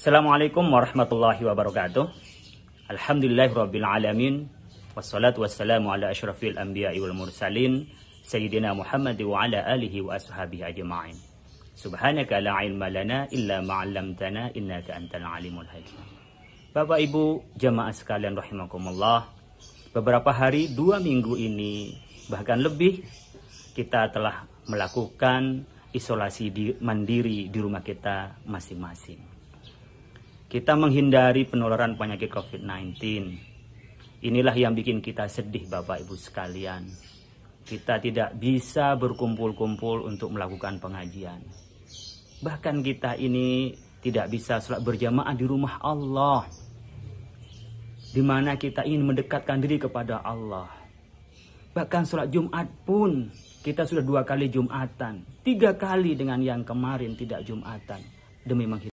Assalamualaikum warahmatullahi wabarakatuh. Alhamdulillahirrabbilalamin. wassalatu wassalamu ala ashrafil anbiya'i wal mursalin sayyidina Muhammad wa ala alihi wa ashabihi ajma'in. Subhanaka la ilma lana illa ma inna innaka antal alimul hakim. Bapak Ibu jamaah sekalian rahimakumullah. Beberapa hari dua minggu ini bahkan lebih kita telah melakukan isolasi di, mandiri di rumah kita masing-masing. Kita menghindari penularan penyakit COVID-19. Inilah yang bikin kita sedih Bapak Ibu sekalian. Kita tidak bisa berkumpul-kumpul untuk melakukan pengajian. Bahkan kita ini tidak bisa sholat berjamaah di rumah Allah. Di mana kita ingin mendekatkan diri kepada Allah. Bahkan sholat Jumat pun kita sudah dua kali Jumatan. Tiga kali dengan yang kemarin tidak Jumatan. Demi menghidupkan.